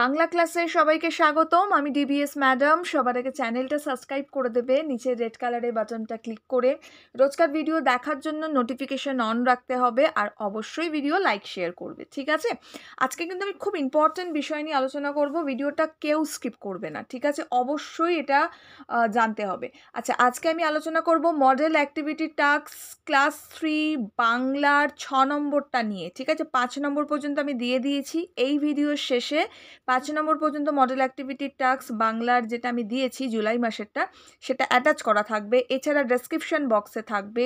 বাংলা ক্লাসে সবাইকে স্বাগতম আমি ডিবিএস ম্যাডাম সবার আগে চ্যানেলটা সাবস্ক্রাইব করে দেবে নিচে রেড কালারের বাটনটা ক্লিক করে রোজকার ভিডিও দেখার জন্য নোটিফিকেশান অন রাখতে হবে আর অবশ্যই ভিডিও লাইক শেয়ার করবে ঠিক আছে আজকে কিন্তু আমি খুব ইম্পর্ট্যান্ট বিষয় নিয়ে আলোচনা করব ভিডিওটা কেউ স্কিপ করবে না ঠিক আছে অবশ্যই এটা জানতে হবে আচ্ছা আজকে আমি আলোচনা করব model activity task class three বাংলার ছ নম্বরটা নিয়ে ঠিক আছে পাঁচ নম্বর পর্যন্ত আমি দিয়ে দিয়েছি এই ভিডিওর শেষে পাঁচ নম্বর পর্যন্ত মডেল অ্যাক্টিভিটির টাস্ক বাংলার যেটা আমি দিয়েছি জুলাই মাসেরটা সেটা অ্যাটাচ করা থাকবে এছাড়া ডেসক্রিপশান বক্সে থাকবে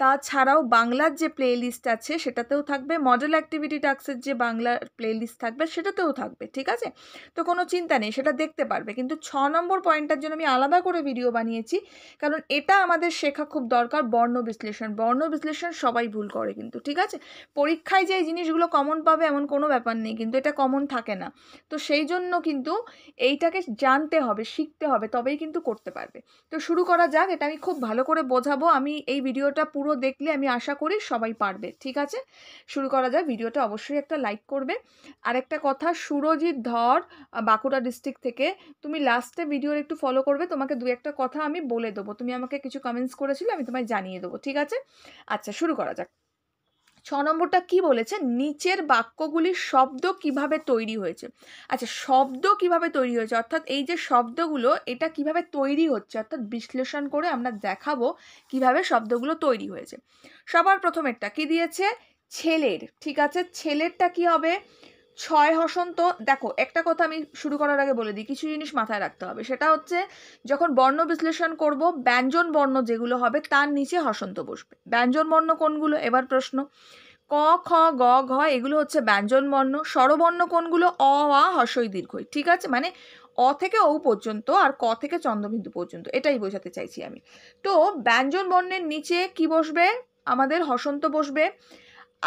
তাছাড়াও বাংলার যে প্লে লিস্ট আছে সেটাতেও থাকবে মডেল অ্যাক্টিভিটি টাস্কের যে বাংলার প্লে লিস্ট থাকবে সেটাতেও থাকবে ঠিক আছে তো কোনো চিন্তা নেই সেটা দেখতে পারবে কিন্তু ছ নম্বর পয়েন্টটার জন্য আমি আলাদা করে ভিডিও বানিয়েছি কারণ এটা আমাদের শেখা খুব দরকার বর্ণ বিশ্লেষণ বর্ণ বিশ্লেষণ সবাই ভুল করে কিন্তু ঠিক আছে পরীক্ষায় যে জিনিসগুলো কমন পাবে এমন কোনো ব্যাপার নেই কিন্তু এটা কমন থাকে না তো সেই জন্য কিন্তু এইটাকে জানতে হবে শিখতে হবে তবেই কিন্তু করতে পারবে তো শুরু করা যাক এটা আমি খুব ভালো করে বোঝাবো আমি এই ভিডিওটা পুরো দেখলে আমি আশা করি সবাই পারবে ঠিক আছে শুরু করা যাক ভিডিওটা অবশ্যই একটা লাইক করবে আর একটা কথা সুরজিৎ ধর বাঁকুড়া ডিস্ট্রিক্ট থেকে তুমি লাস্টে ভিডিওর একটু ফলো করবে তোমাকে দু একটা কথা আমি বলে দেবো তুমি আমাকে কিছু কমেন্টস করেছিলে আমি তোমায় জানিয়ে দেবো ঠিক আছে আচ্ছা শুরু করা যাক ছ নম্বরটা কি বলেছে নিচের বাক্যগুলির শব্দ কিভাবে তৈরি হয়েছে আচ্ছা শব্দ কিভাবে তৈরি হয়েছে অর্থাৎ এই যে শব্দগুলো এটা কিভাবে তৈরি হচ্ছে অর্থাৎ বিশ্লেষণ করে আমরা দেখাবো কিভাবে শব্দগুলো তৈরি হয়েছে সবার প্রথমেরটা কি দিয়েছে ছেলের ঠিক আছে ছেলেরটা কি হবে ছয় হসন্ত দেখো একটা কথা আমি শুরু করার আগে বলে দিই কিছু জিনিস মাথায় রাখতে হবে সেটা হচ্ছে যখন বর্ণ বিশ্লেষণ করব ব্যঞ্জন বর্ণ যেগুলো হবে তার নিচে হসন্ত বসবে ব্যঞ্জন বর্ণ কোনগুলো এবার প্রশ্ন ক খ গ ঘ এগুলো হচ্ছে ব্যঞ্জন বর্ণ স্বরবর্ণ কোনগুলো অ আ হসই দীর্ঘই ঠিক আছে মানে অ থেকে ও পর্যন্ত আর ক থেকে চন্দ্রবিন্দু পর্যন্ত এটাই বোঝাতে চাইছি আমি তো ব্যঞ্জন বর্ণের নিচে কি বসবে আমাদের হসন্ত বসবে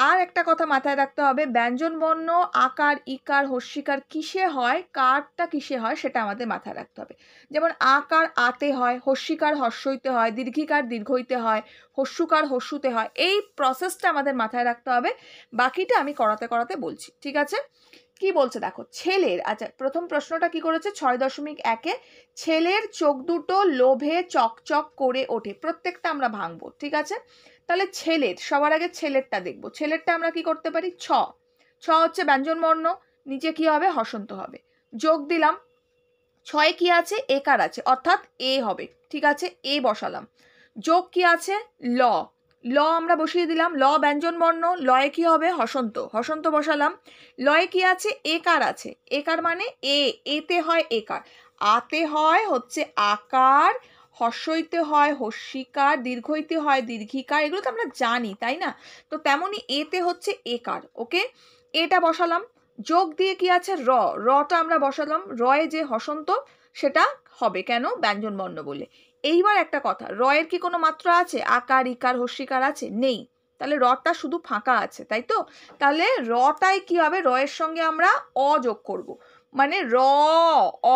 আর একটা কথা মাথায় রাখতে হবে ব্যঞ্জনবর্ণ আকার ইকার হস্যিকার কিসে হয় কারটা কিসে হয় সেটা আমাদের মাথায় রাখতে হবে যেমন আকার আতে হয় হস্যিকার হস্যইতে হয় দীর্ঘিকার দীর্ঘইতে হয় হস্যুকার হস্যুতে হয় এই প্রসেসটা আমাদের মাথায় রাখতে হবে বাকিটা আমি করাতে করাতে বলছি ঠিক আছে কি বলছে দেখো ছেলের আচ্ছা প্রথম প্রশ্নটা কি করেছে ছয় দশমিক একে ছেলের চোখ দুটো লোভে চকচক করে ওঠে প্রত্যেকটা আমরা ভাঙবো ঠিক আছে তাহলে ছেলের সবার আগে ছেলেরটা দেখব ছেলেরটা আমরা কি করতে পারি ছ ছ হচ্ছে ব্যঞ্জনবর্ণ নিচে কি হবে হসন্ত হবে যোগ দিলাম ছয় কি আছে একার আছে অর্থাৎ এ হবে ঠিক আছে এ বসালাম যোগ কি আছে ল ল আমরা বসিয়ে দিলাম ল ব্যঞ্জনবর্ণ লয়ে কি হবে হসন্ত হসন্ত বসালাম লয়ে কি আছে একার আছে একার মানে এ এতে হয় একার আতে হয় হচ্ছে আকার হর্ষইতে হয় হস্যিকার দীর্ঘইতে হয় দীর্ঘিকার এগুলো তো আমরা জানি তাই না তো তেমনই এতে হচ্ছে একার ওকে এটা বসালাম যোগ দিয়ে কি আছে র রটা আমরা বসালাম রয়ে যে হসন্ত সেটা হবে কেন ব্যঞ্জন বর্ণ বলে এইবার একটা কথা রয়ের কি কোনো মাত্রা আছে আকার ইকার হস্যিকার আছে নেই তাহলে রটা শুধু ফাঁকা আছে তাই তো তাহলে রটাই কি হবে রয়ের সঙ্গে আমরা অযোগ করবো মানে র অ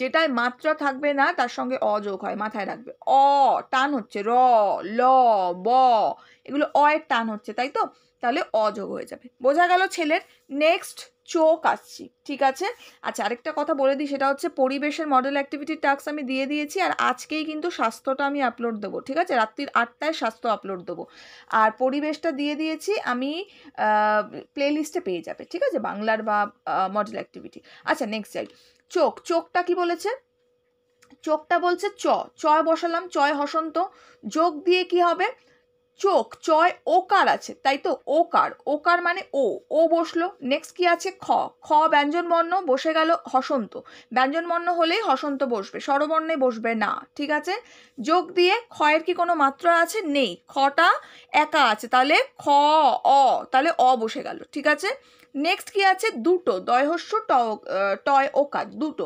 যেটায় মাত্রা থাকবে না তার সঙ্গে অ যোগ হয় মাথায় রাখবে অ টান হচ্ছে র ল ব এগুলো অ এর টান হচ্ছে তাই তো তাহলে অযোগ হয়ে যাবে বোঝা গেল ছেলের নেক্সট চোখ আসছি ঠিক আছে আচ্ছা আরেকটা কথা বলে দিই সেটা হচ্ছে পরিবেশের মডেল অ্যাক্টিভিটির টাস্ক আমি দিয়ে দিয়েছি আর আজকেই কিন্তু স্বাস্থ্যটা আমি আপলোড দেবো ঠিক আছে রাত্রির আটটায় স্বাস্থ্য আপলোড দেবো আর পরিবেশটা দিয়ে দিয়েছি আমি প্লেলিস্টে পেয়ে যাবে ঠিক আছে বাংলার বা মডেল অ্যাক্টিভিটি আচ্ছা নেক্সট যাই চোখ চোখটা কি বলেছে চোখটা বলছে চ চয় বসালাম চয় হসন্ত যোগ দিয়ে কি হবে চোখ চয় ওকার আছে তাই তো ওকার ওকার মানে ও ও বসলো নেক্সট কি আছে খ খ ব্যঞ্জনবর্ণ বসে গেল হসন্ত ব্যঞ্জনবর্ণ হলেই হসন্ত বসবে স্বরবর্ণে বসবে না ঠিক আছে যোগ দিয়ে খয়ের কি কোনো মাত্রা আছে নেই খটা একা আছে তাহলে খ অ তাহলে অ বসে গেল ঠিক আছে নেক্সট কি আছে দুটো দয়হস্য ট টয় ওকার দুটো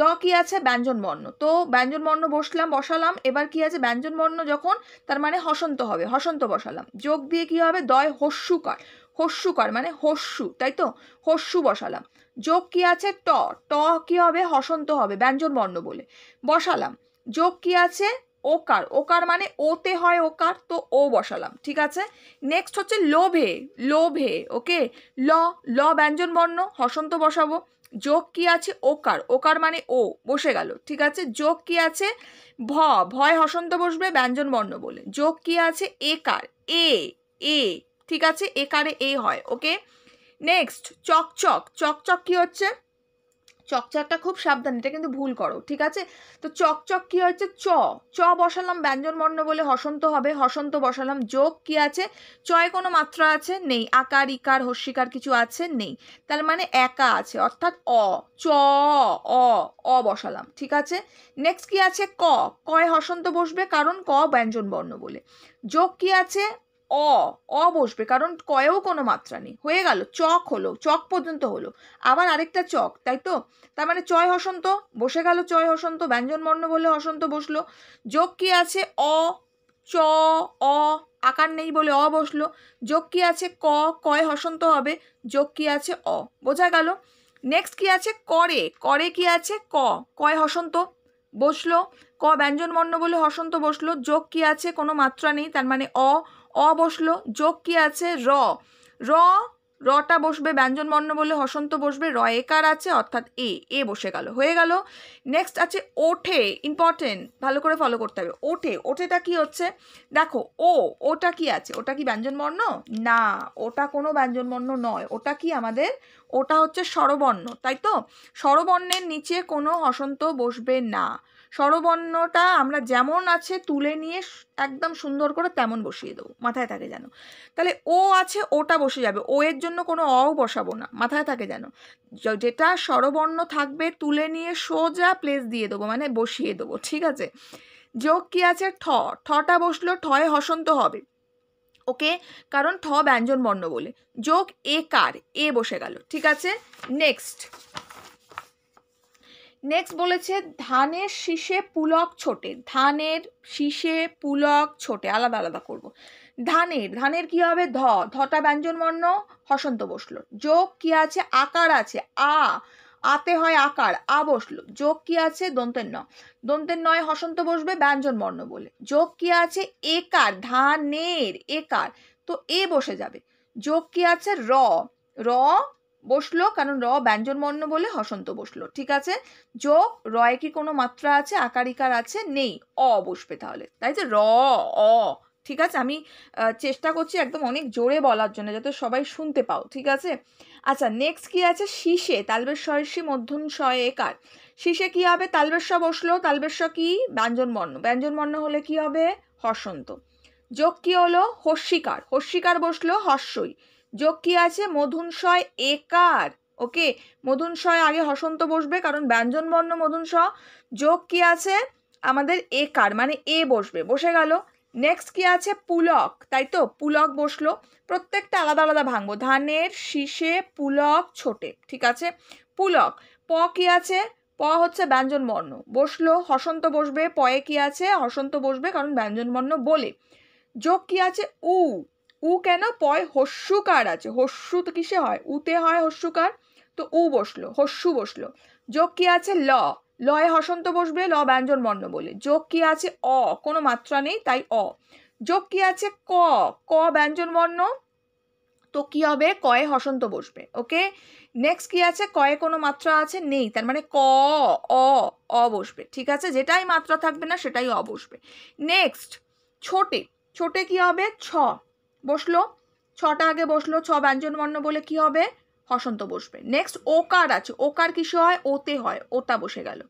দ কি আছে ব্যঞ্জনবর্ণ তো ব্যঞ্জনবর্ণ বসলাম বসালাম এবার কি আছে ব্যঞ্জনবর্ণ যখন তার মানে হসন্ত হবে হসন্ত বসালাম যোগ দিয়ে কি হবে দয় হস্যুকার হস্যুকার মানে হস্যু তাই তো হস্যু বসালাম যোগ কি আছে ট ট কি হবে হসন্ত হবে ব্যঞ্জনবর্ণ বলে বসালাম যোগ কি আছে ওকার ওকার মানে ওতে হয় ওকার তো ও বসালাম ঠিক আছে নেক্সট হচ্ছে লোভে লোভে ওকে ল ল ব্যঞ্জনবর্ণ হসন্ত বসাবো যোগ কি আছে ওকার ওকার মানে ও বসে গেল ঠিক আছে যোগ কি আছে ভ ভয় হসন্ত বসবে ব্যঞ্জন বর্ণ বলে যোগ কি আছে একার এ এ ঠিক আছে একারে এ হয় ওকে নেক্সট চকচক চকচক কি হচ্ছে চকচকটা খুব সাবধান এটা কিন্তু ভুল করো ঠিক আছে তো চকচক কী হচ্ছে চ চ বসালাম ব্যঞ্জনবর্ণ বলে হসন্ত হবে হসন্ত বসালাম যোগ কি আছে চয় কোনো মাত্রা আছে নেই আকার ইকার হস্যিকার কিছু আছে নেই তার মানে একা আছে অর্থাৎ অ চ অ অ বসালাম ঠিক আছে নেক্সট কি আছে ক কয় হসন্ত বসবে কারণ ক ব্যঞ্জনবর্ণ বলে যোগ কি আছে অ অ বসবে কারণ কয়েও কোনো মাত্রা নেই হয়ে গেল চক হলো চক পর্যন্ত হলো আবার আরেকটা চক তাই তো তার মানে চয় হসন্ত বসে গেল চয় হসন্ত বর্ণ বলে হসন্ত বসলো যোগ কি আছে অ চ অ আকার নেই বলে অ বসলো যোগ কি আছে ক কয় হসন্ত হবে যোগ কি আছে অ বোঝা গেল নেক্সট কি আছে করে করে কি আছে ক কয় হসন্ত বসলো ক বর্ণ বলে হসন্ত বসলো যোগ কি আছে কোনো মাত্রা নেই তার মানে অ অ বসলো যোগ কি আছে র র রটা বসবে ব্যঞ্জন বর্ণ বলে হসন্ত বসবে র একার আছে অর্থাৎ এ এ বসে গেল হয়ে গেল নেক্সট আছে ওঠে ইম্পর্টেন্ট ভালো করে ফলো করতে হবে ওঠে ওঠেটা কি হচ্ছে দেখো ও ওটা কি আছে ওটা কি ব্যঞ্জন বর্ণ না ওটা কোনো ব্যঞ্জন বর্ণ নয় ওটা কি আমাদের ওটা হচ্ছে স্বরবর্ণ তাই তো স্বরবর্ণের নিচে কোনো হসন্ত বসবে না স্বরবর্ণটা আমরা যেমন আছে তুলে নিয়ে একদম সুন্দর করে তেমন বসিয়ে দেবো মাথায় থাকে যেন তাহলে ও আছে ওটা বসে যাবে ও এর জন্য কোনো অও বসাবো না মাথায় থাকে যেন যেটা স্বরবর্ণ থাকবে তুলে নিয়ে সোজা প্লেস দিয়ে দেবো মানে বসিয়ে দেবো ঠিক আছে যোগ কি আছে ঠ ঠটা বসলো ঠয়ে হসন্ত হবে ওকে কারণ ঠ ব্যঞ্জন বর্ণ বলে যোগ এ কার এ বসে গেল ঠিক আছে নেক্সট নেক্সট বলেছে ধানের শীষে পুলক ছোটে ধানের শীষে পুলক ছোটে আলাদা আলাদা করব। ধানের ধানের কি হবে ধ ধটা ব্যঞ্জনবর্ণ হসন্ত বসলো যোগ কি আছে আকার আছে আ আতে হয় আকার আ বসলো যোগ কি আছে দন্তের ন দন্তের নয় হসন্ত বসবে ব্যঞ্জন বর্ণ বলে যোগ কি আছে একার ধানের একার তো এ বসে যাবে যোগ কি আছে র র বসলো কারণ র ব্যঞ্জনবর্ণ বলে হসন্ত বসলো ঠিক আছে যোগ রয়ে কি কোনো মাত্রা আছে আকারিকার আছে নেই অ বসবে তাহলে তাই যে র অ ঠিক আছে আমি চেষ্টা করছি একদম অনেক জোরে বলার জন্য যাতে সবাই শুনতে পাও ঠিক আছে আচ্ছা নেক্সট কি আছে শীষে তালবের শয়সী মধ্যম শয় একার শীষে কি হবে তালবের স বসলো তালবের স কি ব্যঞ্জনবর্ণ বর্ণ হলে কি হবে হসন্ত যোগ কি হলো হস্যিকার হস্যিকার বসলো হস্যই যোগ কি আছে মধুনশয় একার ওকে মধুনশয় আগে হসন্ত বসবে কারণ ব্যঞ্জনবর্ণ মধুনস যোগ কি আছে আমাদের একার মানে এ বসবে বসে গেল নেক্সট কি আছে পুলক তাই তো পুলক বসলো প্রত্যেকটা আলাদা আলাদা ভাঙবো ধানের শীষে পুলক ছোটে ঠিক আছে পুলক প কি আছে প হচ্ছে ব্যঞ্জনবর্ণ বসলো হসন্ত বসবে পয়ে কি আছে হসন্ত বসবে কারণ ব্যঞ্জনবর্ণ বলে যোগ কি আছে উ উ কেন পয় হস্যুকার আছে হস্যু তো কিসে হয় উতে হয় হস্যুকার তো উ বসলো হস্যু বসলো যোগ কি আছে ল লয়ে হসন্ত বসবে ল ব্যঞ্জন বর্ণ বলে যোগ কি আছে অ কোনো মাত্রা নেই তাই অ যোগ কি আছে ক ক ব্যঞ্জন বর্ণ তো কী হবে কয়ে হসন্ত বসবে ওকে নেক্সট কি আছে কয়ে কোনো মাত্রা আছে নেই তার মানে ক অ অ বসবে ঠিক আছে যেটাই মাত্রা থাকবে না সেটাই অ বসবে নেক্সট ছোটে ছোটে কি হবে ছ বসলো ছটা আগে বসলো ছ ব্যঞ্জনবর্ণ বলে কি হবে হসন্ত বসবে নেক্সট ওকার আছে ওকার কিসে হয় ওতে হয় ওটা বসে গেল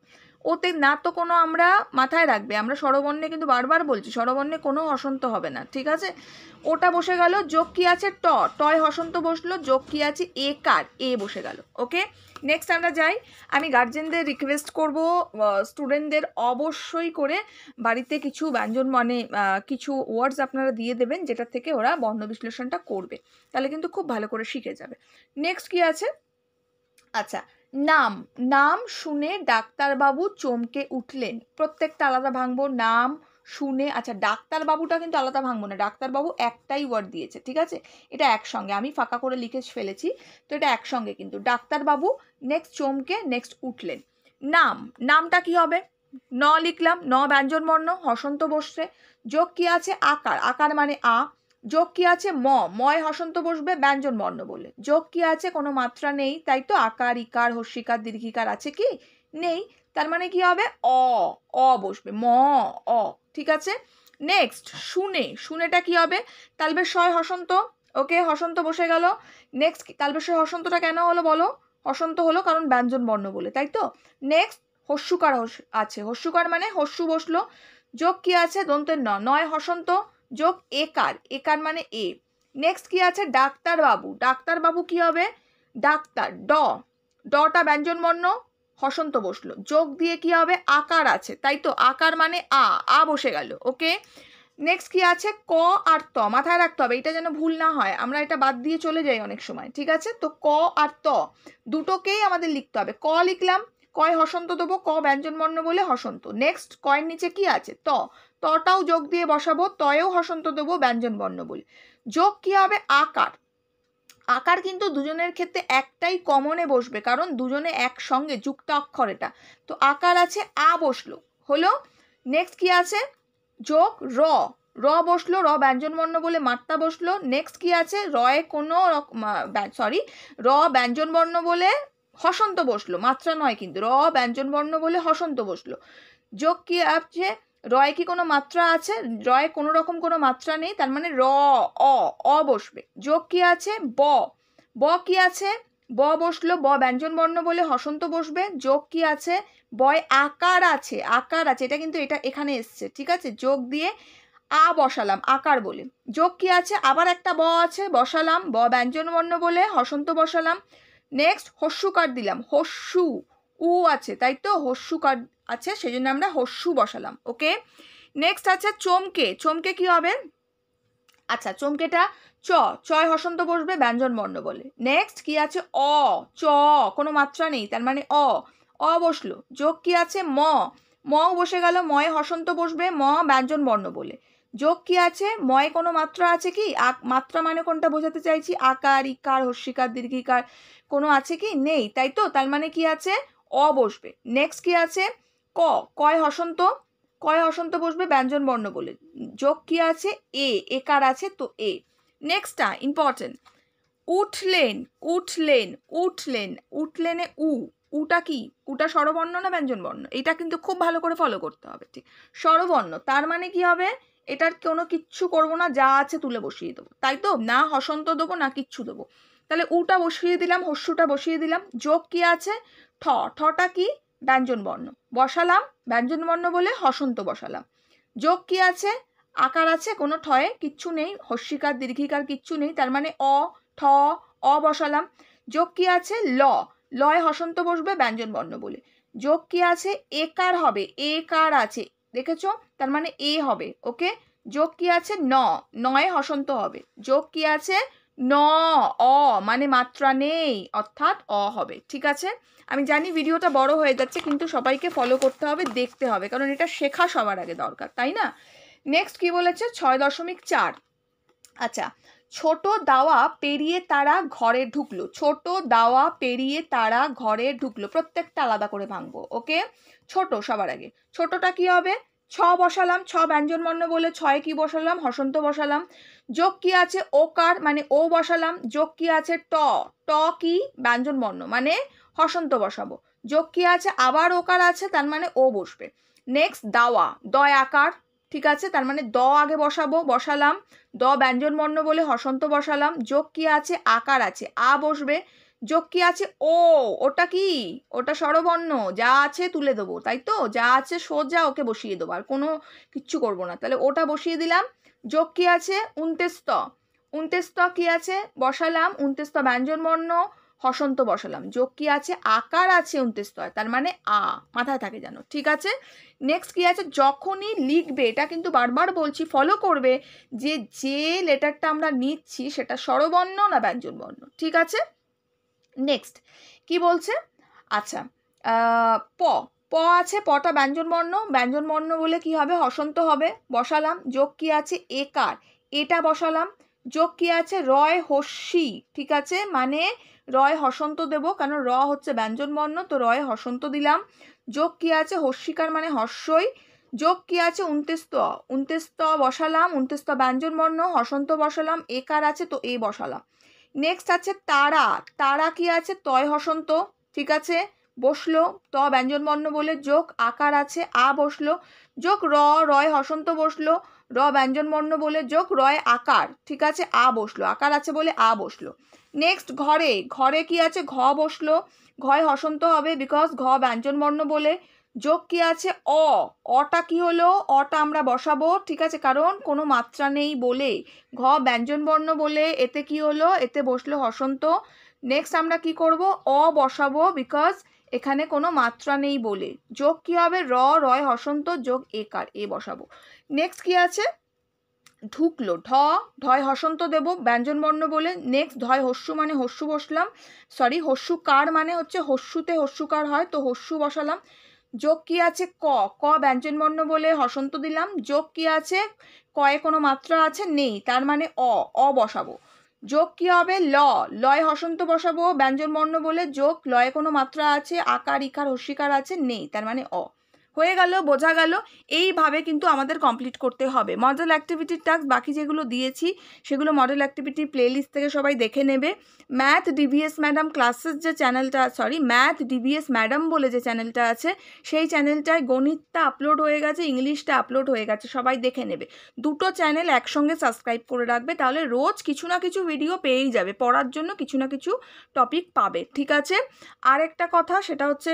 ওতে না তো কোনো আমরা মাথায় রাখবে আমরা স্বরবর্ণে কিন্তু বারবার বলছি স্বরবর্ণে কোনো হসন্ত হবে না ঠিক আছে ওটা বসে গেল যোগ কি আছে ট টয় হসন্ত বসলো যোগ কি আছে এ কার এ বসে গেল ওকে নেক্সট আমরা যাই আমি গার্জেনদের রিকোয়েস্ট করব স্টুডেন্টদের অবশ্যই করে বাড়িতে কিছু ব্যঞ্জন মানে কিছু ওয়ার্ডস আপনারা দিয়ে দেবেন যেটা থেকে ওরা বর্ণ বিশ্লেষণটা করবে তাহলে কিন্তু খুব ভালো করে শিখে যাবে নেক্সট কি আছে আচ্ছা নাম নাম শুনে ডাক্তারবাবু চমকে উঠলেন প্রত্যেকটা আলাদা ভাঙবো নাম শুনে আচ্ছা ডাক্তারবাবুটা কিন্তু আলাদা ভাঙবো না ডাক্তারবাবু একটাই ওয়ার্ড দিয়েছে ঠিক আছে এটা একসঙ্গে আমি ফাঁকা করে লিখে ফেলেছি তো এটা একসঙ্গে কিন্তু ডাক্তারবাবু নেক্সট চমকে নেক্সট উঠলেন নাম নামটা কি হবে ন লিখলাম ন বর্ণ হসন্ত বসছে যোগ কি আছে আকার আকার মানে আ যোগ কি আছে ম ময় হসন্ত বসবে বর্ণ বলে যোগ কি আছে কোনো মাত্রা নেই তাই তো আকার ইকার হস্বিকার দীর্ঘিকার আছে কি নেই তার মানে কি হবে অ অ বসবে ম অ ঠিক আছে নেক্সট শুনে শুনেটা কি হবে তালবে শয় হসন্ত ওকে হসন্ত বসে গেল নেক্সট তালবে শয় হসন্তটা কেন হলো বলো হসন্ত হলো কারণ ব্যঞ্জন বর্ণ বলে তাই তো নেক্সট হস্যুকার আছে হস্যুকার মানে হস্যু বসলো যোগ কি আছে দন্তের ন নয় হসন্ত যোগ একার একার মানে এ নেক্সট কি আছে ডাক্তারবাবু ডাক্তারবাবু কি হবে ডাক্তার ড ডটা ব্যঞ্জনবর্ণ হসন্ত বসলো যোগ দিয়ে কি হবে আকার আছে তাই তো আকার মানে আ আ বসে গেল ওকে নেক্সট কি আছে ক আর ত মাথায় রাখতে হবে এটা যেন ভুল না হয় আমরা এটা বাদ দিয়ে চলে যাই অনেক সময় ঠিক আছে তো ক আর ত দুটোকেই আমাদের লিখতে হবে ক লিখলাম কয় হসন্ত দেবো ক ব্যঞ্জনবর্ণ বলে হসন্ত নেক্সট কয়ের নিচে কি আছে ত তটাও যোগ দিয়ে বসাবো তয়েও হসন্ত দেবো ব্যঞ্জনবর্ণ বলে যোগ কি হবে আকার আকার কিন্তু দুজনের ক্ষেত্রে একটাই কমনে বসবে কারণ দুজনে একসঙ্গে অক্ষর এটা তো আকার আছে আ বসলো হলো নেক্সট কি আছে যোগ র র বসলো র ব্যঞ্জনবর্ণ বলে মাত্রা বসলো নেক্সট কি আছে রয়ে কোনো সরি র ব্যঞ্জনবর্ণ বলে হসন্ত বসলো মাত্রা নয় কিন্তু র ব্যঞ্জনবর্ণ বলে হসন্ত বসলো যোগ কি আছে রয় কি কোনো মাত্রা আছে রয় কোনো রকম কোনো মাত্রা নেই তার মানে র অ অ বসবে যোগ কি আছে ব ব কি আছে ব বসলো ব ব্যঞ্জন বর্ণ বলে হসন্ত বসবে যোগ কি আছে বয় আকার আছে আকার আছে এটা কিন্তু এটা এখানে এসছে ঠিক আছে যোগ দিয়ে আ বসালাম আকার বলে যোগ কি আছে আবার একটা ব আছে বসালাম ব ব্যঞ্জন বর্ণ বলে হসন্ত বসালাম নেক্সট হস্যুকার দিলাম হস্যু উ আছে তাই তো হস্যু কার আছে সেই জন্য আমরা হস্যু বসালাম ওকে নেক্সট আছে চমকে চমকে কি হবে আচ্ছা চমকেটা চ চয় হসন্ত বসবে ব্যঞ্জন বর্ণ বলে নেক্সট কি আছে অ চ কোনো মাত্রা নেই তার মানে অ অ বসলো যোগ কি আছে ম ম বসে গেল ময় হসন্ত বসবে ম ব্যঞ্জন বর্ণ বলে যোগ কি আছে ময়ে কোনো মাত্রা আছে কি আক মাত্রা মানে কোনটা বোঝাতে চাইছি আকার ইকার হস্যিকার দীর্ঘিকার কোনো আছে কি নেই তাই তো তার মানে কি আছে অ বসবে নেক্সট কি আছে ক কয় হসন্ত কয় হসন্ত বসবে ব্যঞ্জন বর্ণ বলে যোগ কি আছে এ একার আছে তো এ নেক্সটটা ইম্পর্টেন্ট উঠলেন উঠলেন উঠলেন উঠলেনে উ উটা কি উটা স্বরবর্ণ না ব্যঞ্জন বর্ণ এটা কিন্তু খুব ভালো করে ফলো করতে হবে ঠিক স্বরবর্ণ তার মানে কি হবে এটার কোনো কিচ্ছু করব না যা আছে তুলে বসিয়ে দেবো তাই তো না হসন্ত দেবো না কিচ্ছু দেবো তাহলে উটা বসিয়ে দিলাম হস্যুটা বসিয়ে দিলাম যোগ কি আছে ঠ ঠটা কি ব্যঞ্জন বর্ণ বসালাম ব্যঞ্জন বর্ণ বলে হসন্ত বসালাম যোগ কি আছে আকার আছে কোনো ঠয়ে কিচ্ছু নেই হস্যিকার দীর্ঘিকার কিচ্ছু নেই তার মানে অ ঠ অ বসালাম যোগ কি আছে ল লয় হসন্ত বসবে ব্যঞ্জন বর্ণ বলে যোগ কি আছে একার হবে এ কার আছে দেখেছো তার মানে এ হবে ওকে যোগ কি আছে ন নয় হসন্ত হবে যোগ কি আছে ন অ মানে মাত্রা নেই অর্থাৎ অ হবে ঠিক আছে আমি জানি ভিডিওটা বড় হয়ে যাচ্ছে কিন্তু সবাইকে ফলো করতে হবে দেখতে হবে কারণ এটা শেখা সবার আগে দরকার তাই না নেক্সট কি বলেছে ছয় দশমিক চার আচ্ছা ছোট দাওয়া পেরিয়ে তারা ঘরে ঢুকলো ছোট দাওয়া পেরিয়ে তারা ঘরে ঢুকলো প্রত্যেকটা আলাদা করে ভাঙবো ওকে ছোট সবার আগে ছোটটা কি হবে ছ বসালাম ছ ব্যঞ্জনবর্ণ বলে ছয় কি বসালাম হসন্ত বসালাম যোগ কি আছে ও কার মানে ও বসালাম যোগ কি আছে ট ট কি ব্যঞ্জনবর্ণ মানে হসন্ত বসাবো যোগ কি আছে আবার ওকার আছে তার মানে ও বসবে নেক্সট দাওয়া দয় আকার ঠিক আছে তার মানে দ আগে বসাবো বসালাম দ ব্যঞ্জনবর্ণ বলে হসন্ত বসালাম যোগ কি আছে আকার আছে আ বসবে যোগ কি আছে ও ওটা কি ওটা স্বরবর্ণ যা আছে তুলে দেবো তাই তো যা আছে সোজা ওকে বসিয়ে দেবো আর কোনো কিচ্ছু করবো না তাহলে ওটা বসিয়ে দিলাম যোগ কি আছে উন্তেস্ত উন্তেস্ত কি আছে বসালাম উন্তেস্ত ব্যঞ্জনবর্ণ হসন্ত বসালাম যোগ কি আছে আকার আছে উন্তেস্ত তার মানে আ মাথায় থাকে যেন ঠিক আছে নেক্সট কি আছে যখনই লিখবে এটা কিন্তু বারবার বলছি ফলো করবে যে যে লেটারটা আমরা নিচ্ছি সেটা স্বরবর্ণ না ব্যঞ্জনবর্ণ ঠিক আছে নেক্সট কি বলছে আচ্ছা প প আছে পটা ব্যঞ্জনবর্ণ ব্যঞ্জনবর্ণ বলে কি হবে হসন্ত হবে বসালাম যোগ কি আছে একার এটা বসালাম যোগ কি আছে রয় হস্যি ঠিক আছে মানে রয় হসন্ত দেব কারণ র হচ্ছে ব্যঞ্জনবর্ণ তো রয় হসন্ত দিলাম যোগ কি আছে হস্যিকার মানে হস্যই যোগ কি আছে উনতেস্ত উন্তেস্ত বসালাম উনতেস্ত ব্যঞ্জনবর্ণ হসন্ত বসালাম একার আছে তো এ বসালাম নেক্সট আছে তারা তারা কি আছে তয় হসন্ত ঠিক আছে বসলো ত বর্ণ বলে যোগ আকার আছে আ বসলো যোগ র রয় হসন্ত বসলো র বর্ণ বলে যোগ রয় আকার ঠিক আছে আ বসলো আকার আছে বলে আ বসলো নেক্সট ঘরে ঘরে কি আছে ঘ বসলো ঘয় হসন্ত হবে বিকজ ঘ ব্যঞ্জনবর্ণ বলে যোগ কি আছে অ অটা কি হলো অটা আমরা বসাবো ঠিক আছে কারণ কোনো মাত্রা নেই বলে ঘ ব্যঞ্জনবর্ণ বলে এতে কি হলো এতে বসলো হসন্ত নেক্সট আমরা কি করব অ বসাবো বিকজ এখানে কোনো মাত্রা নেই বলে যোগ কি হবে র রয় হসন্ত যোগ একার এ বসাবো নেক্সট কি আছে ঢুকলো ঢ ঢয় হসন্ত দেব ব্যঞ্জনবর্ণ বলে নেক্সট ধয় হস্যু মানে হস্যু বসলাম সরি হস্যু কার মানে হচ্ছে হস্যুতে হস্যুকার হয় তো হস্যু বসালাম যোগ কি আছে ক ক ব্যঞ্জনবর্ণ বলে হসন্ত দিলাম যোগ কি আছে কয়ে কোনো মাত্রা আছে নেই তার মানে অ অ বসাবো যোগ কি হবে ল লয় হসন্ত বসাবো ব্যঞ্জনবর্ণ বলে যোগ লয়ে কোনো মাত্রা আছে আকার ইকার হস্যিকার আছে নেই তার মানে অ হয়ে গেল বোঝা গেল এইভাবে কিন্তু আমাদের কমপ্লিট করতে হবে মডেল অ্যাক্টিভিটির টাস্ক বাকি যেগুলো দিয়েছি সেগুলো মডেল অ্যাক্টিভিটি প্লেলিস্ট থেকে সবাই দেখে নেবে ম্যাথ ডিভিএস ম্যাডাম ক্লাসেস যে চ্যানেলটা সরি ম্যাথ ডিভিএস ম্যাডাম বলে যে চ্যানেলটা আছে সেই চ্যানেলটায় গণিতটা আপলোড হয়ে গেছে ইংলিশটা আপলোড হয়ে গেছে সবাই দেখে নেবে দুটো চ্যানেল একসঙ্গে সাবস্ক্রাইব করে রাখবে তাহলে রোজ কিছু না কিছু ভিডিও পেয়েই যাবে পড়ার জন্য কিছু না কিছু টপিক পাবে ঠিক আছে আরেকটা কথা সেটা হচ্ছে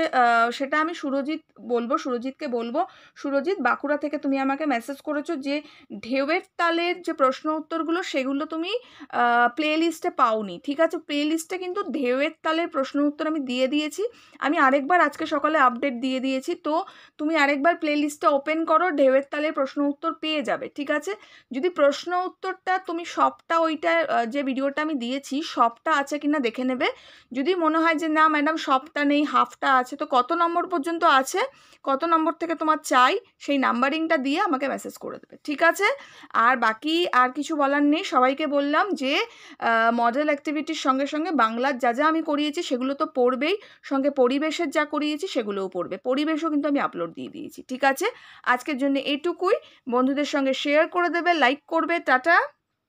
সেটা আমি সুরজিৎ বলবো সুরজিৎ সুরজিৎকে বলবো সুরজিৎ বাঁকুড়া থেকে তুমি আমাকে মেসেজ করেছো যে ঢেউয়ের তালের যে প্রশ্ন উত্তরগুলো সেগুলো তুমি প্লে লিস্টে পাওনি ঠিক আছে প্লে লিস্টে কিন্তু ঢেউয়ের তালের প্রশ্ন উত্তর আমি দিয়ে দিয়েছি আমি আরেকবার আজকে সকালে আপডেট দিয়ে দিয়েছি তো তুমি আরেকবার প্লে লিস্টটা ওপেন করো ঢেউয়ের তালের প্রশ্ন উত্তর পেয়ে যাবে ঠিক আছে যদি প্রশ্ন উত্তরটা তুমি সবটা ওইটা যে ভিডিওটা আমি দিয়েছি সবটা আছে কিনা দেখে নেবে যদি মনে হয় যে না ম্যাডাম সবটা নেই হাফটা আছে তো কত নম্বর পর্যন্ত আছে কত নম্বর নম্বর থেকে তোমার চাই সেই নাম্বারিংটা দিয়ে আমাকে মেসেজ করে দেবে ঠিক আছে আর বাকি আর কিছু বলার নেই সবাইকে বললাম যে মডেল অ্যাক্টিভিটির সঙ্গে সঙ্গে বাংলার যা যা আমি করিয়েছি সেগুলো তো পড়বেই সঙ্গে পরিবেশের যা করিয়েছি সেগুলোও পড়বে পরিবেশও কিন্তু আমি আপলোড দিয়ে দিয়েছি ঠিক আছে আজকের জন্য এটুকুই বন্ধুদের সঙ্গে শেয়ার করে দেবে লাইক করবে টাটা